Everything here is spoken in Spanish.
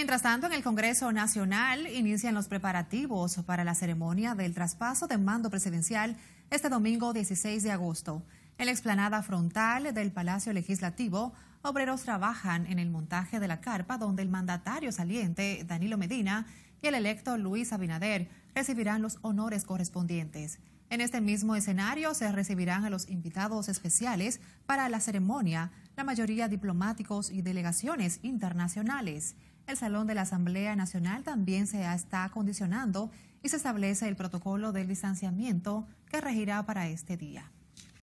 mientras tanto, en el Congreso Nacional inician los preparativos para la ceremonia del traspaso de mando presidencial este domingo 16 de agosto. En la explanada frontal del Palacio Legislativo, obreros trabajan en el montaje de la carpa donde el mandatario saliente, Danilo Medina, y el electo Luis Abinader recibirán los honores correspondientes. En este mismo escenario se recibirán a los invitados especiales para la ceremonia, la mayoría diplomáticos y delegaciones internacionales. El Salón de la Asamblea Nacional también se está acondicionando y se establece el protocolo del distanciamiento que regirá para este día.